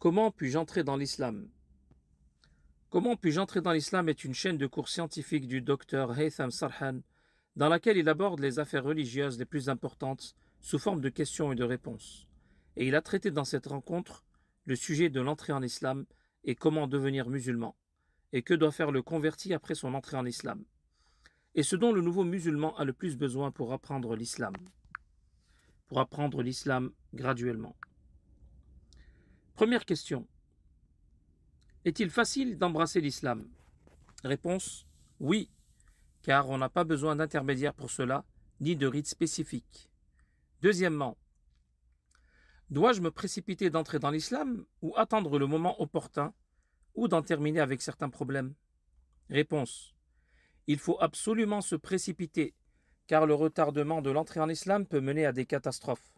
Comment puis-je entrer dans l'islam Comment puis-je entrer dans l'islam est une chaîne de cours scientifiques du docteur Haytham Sarhan, dans laquelle il aborde les affaires religieuses les plus importantes sous forme de questions et de réponses. Et il a traité dans cette rencontre le sujet de l'entrée en islam et comment devenir musulman, et que doit faire le converti après son entrée en islam, et ce dont le nouveau musulman a le plus besoin pour apprendre l'islam, pour apprendre l'islam graduellement. Première question. Est-il facile d'embrasser l'islam Réponse Oui, car on n'a pas besoin d'intermédiaires pour cela, ni de rites spécifiques. Deuxièmement, dois-je me précipiter d'entrer dans l'islam ou attendre le moment opportun ou d'en terminer avec certains problèmes Réponse Il faut absolument se précipiter, car le retardement de l'entrée en islam peut mener à des catastrophes.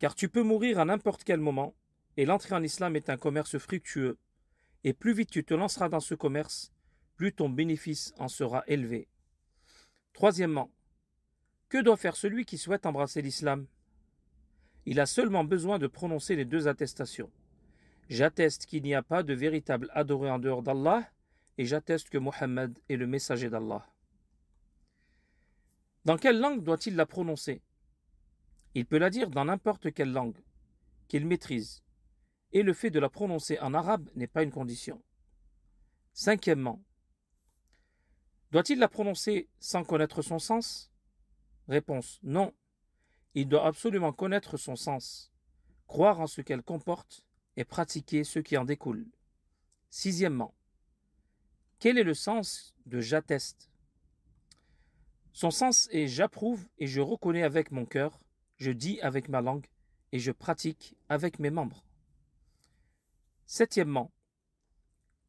Car tu peux mourir à n'importe quel moment et l'entrée en islam est un commerce fructueux, et plus vite tu te lanceras dans ce commerce, plus ton bénéfice en sera élevé. Troisièmement, que doit faire celui qui souhaite embrasser l'islam Il a seulement besoin de prononcer les deux attestations. J'atteste qu'il n'y a pas de véritable adoré en dehors d'Allah, et j'atteste que Mohammed est le messager d'Allah. Dans quelle langue doit-il la prononcer Il peut la dire dans n'importe quelle langue qu'il maîtrise, et le fait de la prononcer en arabe n'est pas une condition. Cinquièmement, doit-il la prononcer sans connaître son sens Réponse non. Il doit absolument connaître son sens, croire en ce qu'elle comporte et pratiquer ce qui en découle. Sixièmement, quel est le sens de j'atteste Son sens est j'approuve et je reconnais avec mon cœur, je dis avec ma langue et je pratique avec mes membres. Septièmement,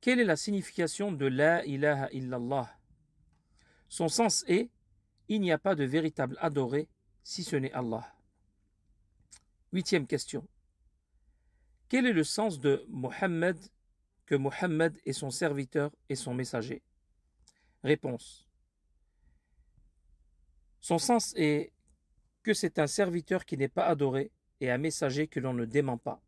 quelle est la signification de La ilaha illallah Son sens est Il n'y a pas de véritable adoré si ce n'est Allah. Huitième question. Quel est le sens de Muhammad que Muhammad est son serviteur et son messager Réponse. Son sens est que c'est un serviteur qui n'est pas adoré et un messager que l'on ne dément pas.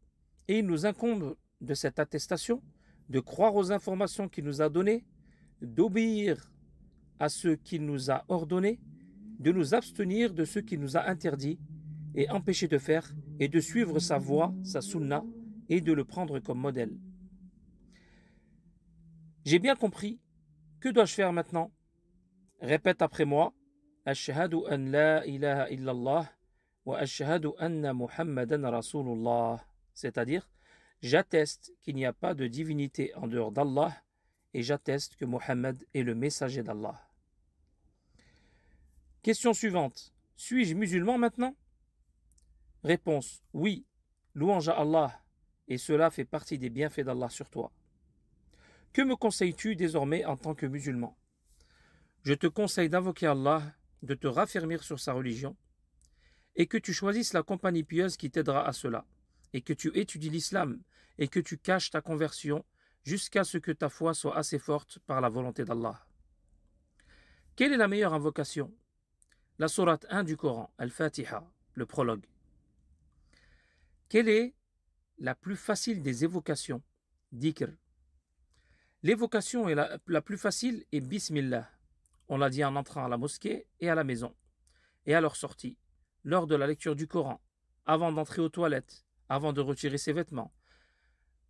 Et il nous incombe de cette attestation, de croire aux informations qu'il nous a données, d'obéir à ce qu'il nous a ordonné, de nous abstenir de ce qu'il nous a interdit et empêché de faire, et de suivre sa voie, sa sunna, et de le prendre comme modèle. J'ai bien compris. Que dois-je faire maintenant Répète après moi. an la ilaha wa anna Muhammadan Rasulullah. C'est-à-dire, J'atteste qu'il n'y a pas de divinité en dehors d'Allah et j'atteste que Mohammed est le messager d'Allah. Question suivante. Suis-je musulman maintenant Réponse. Oui. Louange à Allah. Et cela fait partie des bienfaits d'Allah sur toi. Que me conseilles-tu désormais en tant que musulman Je te conseille d'invoquer Allah, de te raffermir sur sa religion, et que tu choisisses la compagnie pieuse qui t'aidera à cela et que tu étudies l'islam et que tu caches ta conversion jusqu'à ce que ta foi soit assez forte par la volonté d'Allah. Quelle est la meilleure invocation La sourate 1 du Coran, Al-Fatiha, le prologue. Quelle est la plus facile des évocations Dikr. L'évocation est la, la, plus facile est Bismillah. On l'a dit en entrant à la mosquée et à la maison, et à leur sortie, lors de la lecture du Coran, avant d'entrer aux toilettes, avant de retirer ses vêtements,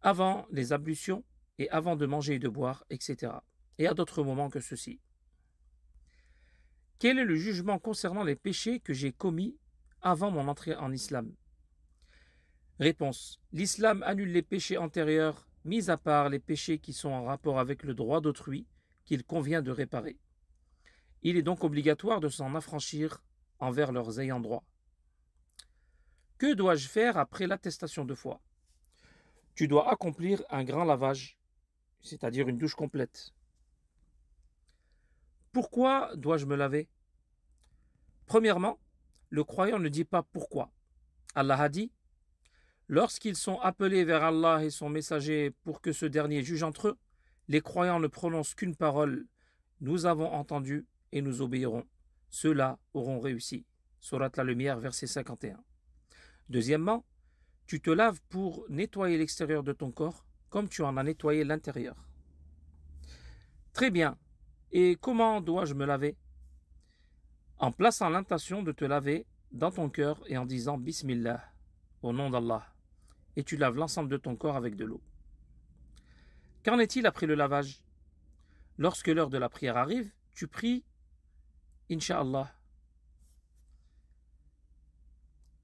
avant les ablutions et avant de manger et de boire, etc. Et à d'autres moments que ceci. Quel est le jugement concernant les péchés que j'ai commis avant mon entrée en islam Réponse. L'islam annule les péchés antérieurs, mis à part les péchés qui sont en rapport avec le droit d'autrui qu'il convient de réparer. Il est donc obligatoire de s'en affranchir envers leurs ayants droit. Que dois-je faire après l'attestation de foi Tu dois accomplir un grand lavage, c'est-à-dire une douche complète. Pourquoi dois-je me laver Premièrement, le croyant ne dit pas pourquoi. Allah a dit Lorsqu'ils sont appelés vers Allah et son messager pour que ce dernier juge entre eux, les croyants ne prononcent qu'une parole Nous avons entendu et nous obéirons. Ceux-là auront réussi. Sourate la Lumière, verset 51. Deuxièmement, tu te laves pour nettoyer l'extérieur de ton corps comme tu en as nettoyé l'intérieur. Très bien. Et comment dois-je me laver En plaçant l'intention de te laver dans ton cœur et en disant Bismillah, au nom d'Allah, et tu laves l'ensemble de ton corps avec de l'eau. Qu'en est-il après le lavage Lorsque l'heure de la prière arrive, tu pries Inch'Allah,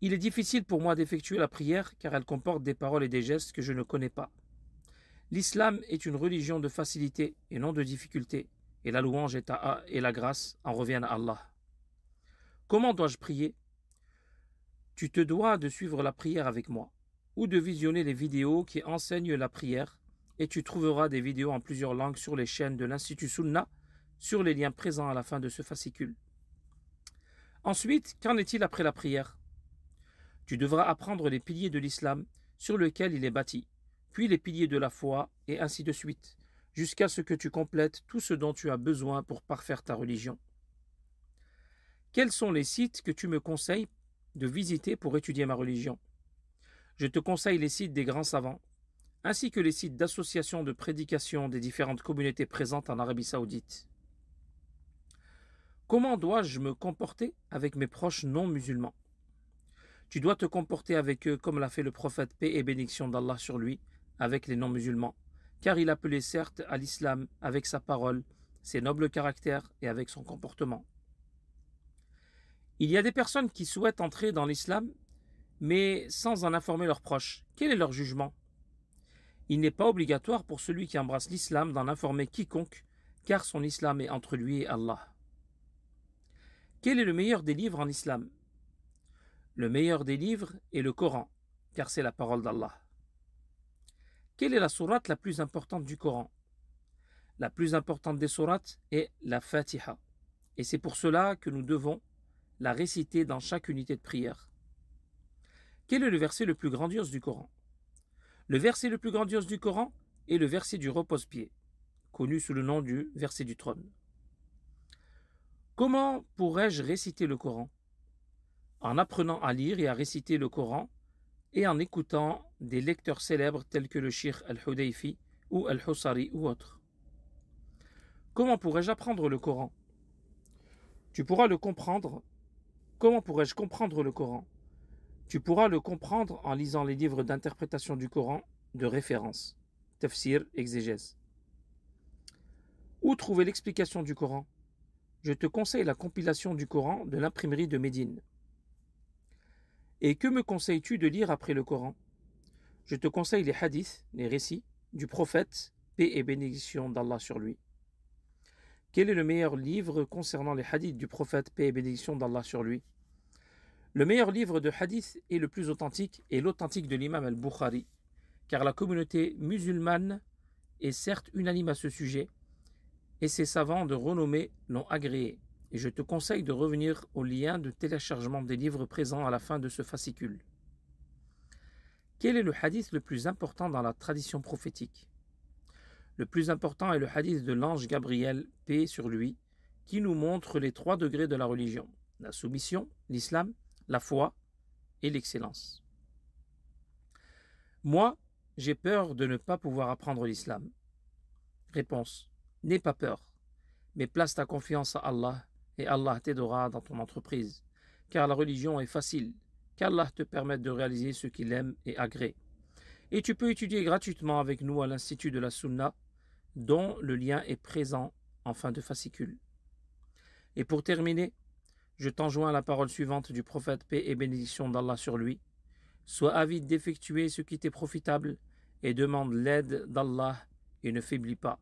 il est difficile pour moi d'effectuer la prière car elle comporte des paroles et des gestes que je ne connais pas. L'islam est une religion de facilité et non de difficulté, et la louange est à et la grâce en reviennent à Allah. Comment dois-je prier Tu te dois de suivre la prière avec moi, ou de visionner les vidéos qui enseignent la prière, et tu trouveras des vidéos en plusieurs langues sur les chaînes de l'Institut Sunna, sur les liens présents à la fin de ce fascicule. Ensuite, qu'en est-il après la prière tu devras apprendre les piliers de l'islam sur lequel il est bâti, puis les piliers de la foi, et ainsi de suite, jusqu'à ce que tu complètes tout ce dont tu as besoin pour parfaire ta religion. Quels sont les sites que tu me conseilles de visiter pour étudier ma religion Je te conseille les sites des grands savants, ainsi que les sites d'associations de prédication des différentes communautés présentes en Arabie saoudite. Comment dois-je me comporter avec mes proches non musulmans tu dois te comporter avec eux comme l'a fait le prophète paix et bénédiction d'Allah sur lui, avec les non-musulmans, car il appelait certes à l'islam avec sa parole, ses nobles caractères et avec son comportement. Il y a des personnes qui souhaitent entrer dans l'islam, mais sans en informer leurs proches. Quel est leur jugement Il n'est pas obligatoire pour celui qui embrasse l'islam d'en informer quiconque, car son islam est entre lui et Allah. Quel est le meilleur des livres en islam le meilleur des livres est le Coran, car c'est la parole d'Allah. Quelle est la sourate la plus importante du Coran La plus importante des sourates est la Fatiha, et c'est pour cela que nous devons la réciter dans chaque unité de prière. Quel est le verset le plus grandiose du Coran Le verset le plus grandiose du Coran est le verset du repose-pied, connu sous le nom du verset du trône. Comment pourrais-je réciter le Coran en apprenant à lire et à réciter le Coran et en écoutant des lecteurs célèbres tels que le Shir al-Hudayfi ou al-Husari ou autres. Comment pourrais-je apprendre le Coran Tu pourras le comprendre. Comment pourrais-je comprendre le Coran Tu pourras le comprendre en lisant les livres d'interprétation du Coran de référence, tafsir, exégèse. Où trouver l'explication du Coran Je te conseille la compilation du Coran de l'imprimerie de Médine. Et que me conseilles-tu de lire après le Coran Je te conseille les hadiths, les récits, du prophète, paix et bénédiction d'Allah sur lui. Quel est le meilleur livre concernant les hadiths du prophète, paix et bénédiction d'Allah sur lui Le meilleur livre de hadith est le plus authentique et l'authentique de l'imam al-Bukhari, car la communauté musulmane est certes unanime à ce sujet, et ses savants de renommée l'ont agréé et je te conseille de revenir au lien de téléchargement des livres présents à la fin de ce fascicule. Quel est le hadith le plus important dans la tradition prophétique Le plus important est le hadith de l'ange Gabriel, paix sur lui, qui nous montre les trois degrés de la religion, la soumission, l'islam, la foi et l'excellence. Moi, j'ai peur de ne pas pouvoir apprendre l'islam. Réponse. N'aie pas peur, mais place ta confiance à Allah et Allah t'aidera dans ton entreprise, car la religion est facile, qu'Allah te permette de réaliser ce qu'il aime et agrée. Et tu peux étudier gratuitement avec nous à l'Institut de la Sunna, dont le lien est présent en fin de fascicule. Et pour terminer, je t'enjoins la parole suivante du prophète paix et bénédiction d'Allah sur lui. Sois avide d'effectuer ce qui t'est profitable et demande l'aide d'Allah et ne faiblis pas.